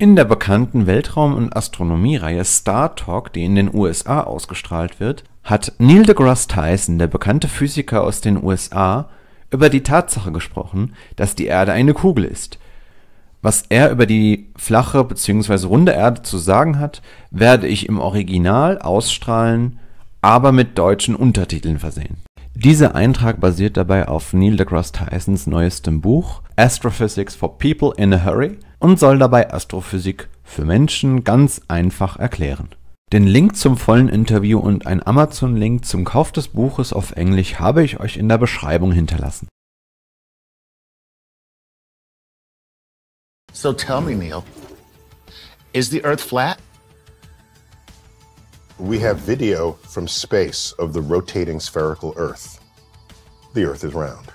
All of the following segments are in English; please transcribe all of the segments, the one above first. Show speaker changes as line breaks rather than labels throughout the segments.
In der bekannten Weltraum- und Astronomie-Reihe Star Talk, die in den USA ausgestrahlt wird, hat Neil deGrasse Tyson, der bekannte Physiker aus den USA, über die Tatsache gesprochen, dass die Erde eine Kugel ist. Was er über die flache bzw. runde Erde zu sagen hat, werde ich im Original ausstrahlen, aber mit deutschen Untertiteln versehen. Dieser Eintrag basiert dabei auf Neil deGrasse Tysons neuestem Buch Astrophysics for People in a Hurry, und soll dabei Astrophysik für Menschen ganz einfach erklären. Den Link zum vollen Interview und ein Amazon-Link zum Kauf des Buches auf Englisch habe ich euch in der Beschreibung hinterlassen.
So tell me, Neil, is the Earth flat? We have video from space of the rotating spherical Earth. The Earth is round.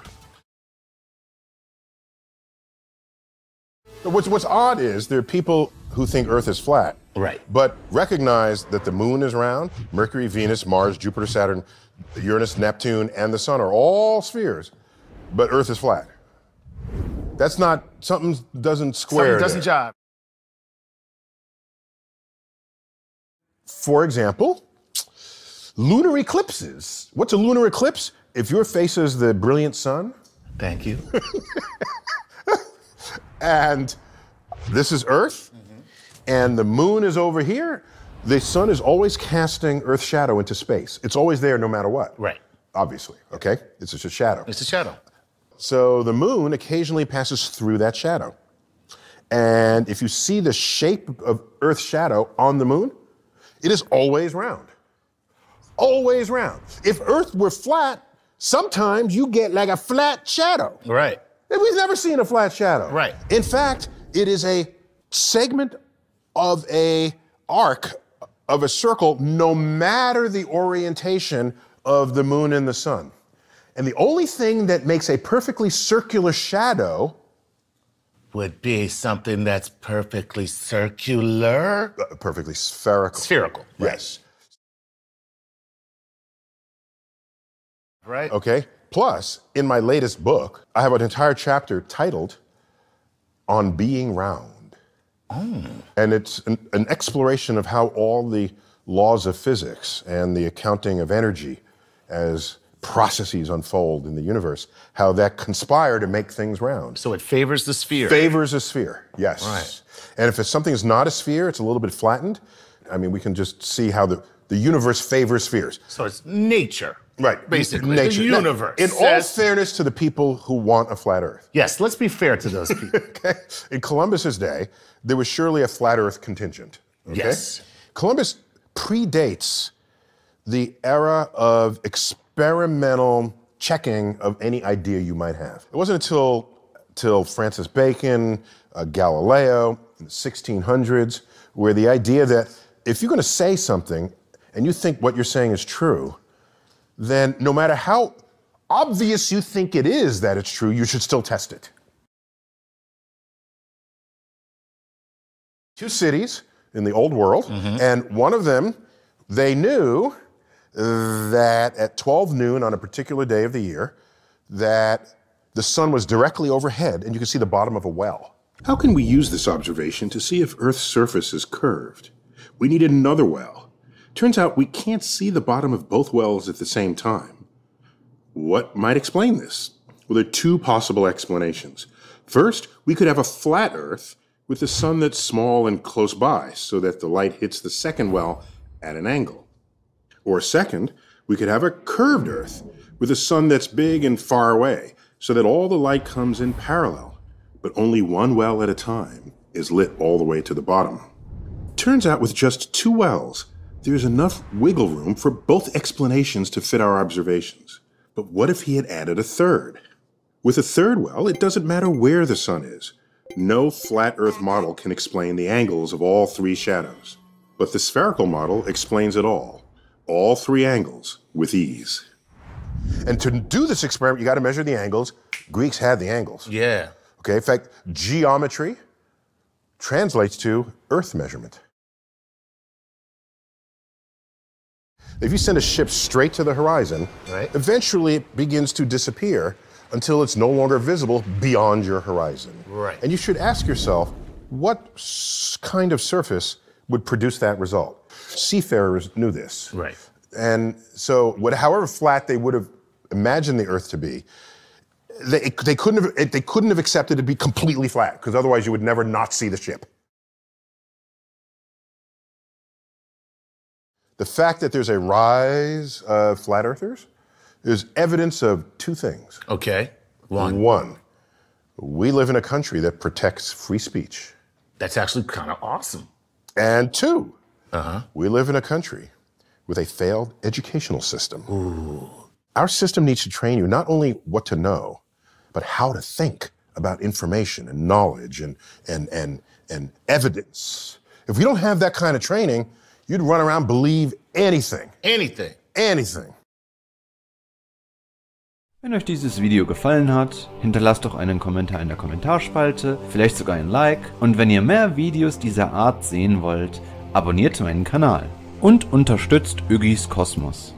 what's, what's odd is there are people who think Earth is flat. Right. But recognize that the moon is round, Mercury, Venus, Mars, Jupiter, Saturn, Uranus, Neptune, and the sun are all spheres, but Earth is flat. That's not, something doesn't square. Something doesn't there. jive. For example, lunar eclipses. What's a lunar eclipse? If your face is the brilliant sun. Thank you. and this is Earth, mm-hmm. and the moon is over here. The sun is always casting Earth's shadow into space. It's always there no matter what. Right. Obviously, okay? It's just a shadow. It's a shadow. So the moon occasionally passes through that shadow. And if you see the shape of Earth's shadow on the moon, it is always round. Always round. If Earth were flat, sometimes you get like a flat shadow. Right. We've never seen a flat shadow. Right. In fact, it is a segment of a arc of a circle, no matter the orientation of the moon and the sun. And the only thing that makes a perfectly circular shadow would be something that's perfectly circular. Uh, perfectly spherical. Spherical. Right. Yes. Right. Okay. Plus, in my latest book, I have an entire chapter titled On Being Round. Oh. And it's an, an, exploration of how all the laws of physics and the accounting of energy as processes unfold in the universe, how that conspire to make things round. So it favors the sphere. Favors a sphere, yes. Right. And if something is not a sphere, it's a little bit flattened. I mean, we can just see how the, the universe favors spheres. So it's nature. Right. Basically, Nature. the universe. Now, in all fairness to the people who want a flat Earth. Yes, let's be fair to those people. okay. In Columbus's day, there was surely a flat Earth contingent. Okay? Yes. Columbus predates the era of experimental checking of any idea you might have. It wasn't until till Francis Bacon, uh, Galileo, in the 1600s, where the idea that if you're going to say something and you think what you're saying is true, then no matter how obvious you think it is that it's true, you should still test it. Two cities in the old world, mm-hmm. and one of them, they knew that at 12 noon on a particular day of the year, that the sun was directly overhead and you could see the bottom of a well. How can we use this observation to see if Earth's surface is curved? We need another well Turns out we can't see the bottom of both wells at the same time. What might explain this? Well, there are two possible explanations. First, we could have a flat Earth with the sun that's small and close by so that the light hits the second well at an angle. Or second, we could have a curved Earth with a sun that's big and far away so that all the light comes in parallel, but only one well at a time is lit all the way to the bottom. Turns out with just two wells, there's enough wiggle room for both explanations to fit our observations. But what if he had added a third? With a third well, it doesn't matter where the sun is. No flat Earth model can explain the angles of all three shadows. But the spherical model explains it all, all three angles, with ease. And to do this experiment, you got to measure the angles. Greeks had the angles. Yeah. Okay, in fact, geometry translates to Earth measurement. If you send a ship straight to the horizon, right. eventually it begins to disappear until it's no longer visible beyond your horizon. Right. And you should ask yourself, what kind of surface would produce that result? Seafarers knew this. Right. And so, what, however flat they would have imagined the Earth to be, they, they couldn't have they couldn't have accepted it to be completely flat because otherwise you would never not see the ship. The fact that there's a rise of flat earthers is evidence of two things. Okay. One. One, we live in a country that protects free speech. That's actually kind of awesome. And 2 uh-huh. we live in a country with a failed educational system. Ooh. Our system needs to train you not only what to know, but how to think about information and knowledge and, and, and, and evidence. If we don't have that kind of training, You'd run around believe anything. Anything. Anything.
Wenn euch dieses Video gefallen hat, hinterlasst doch einen Kommentar in der Kommentarspalte, vielleicht sogar ein Like. Und wenn ihr mehr Videos dieser Art sehen wollt, abonniert meinen Kanal und unterstützt Ögis Kosmos.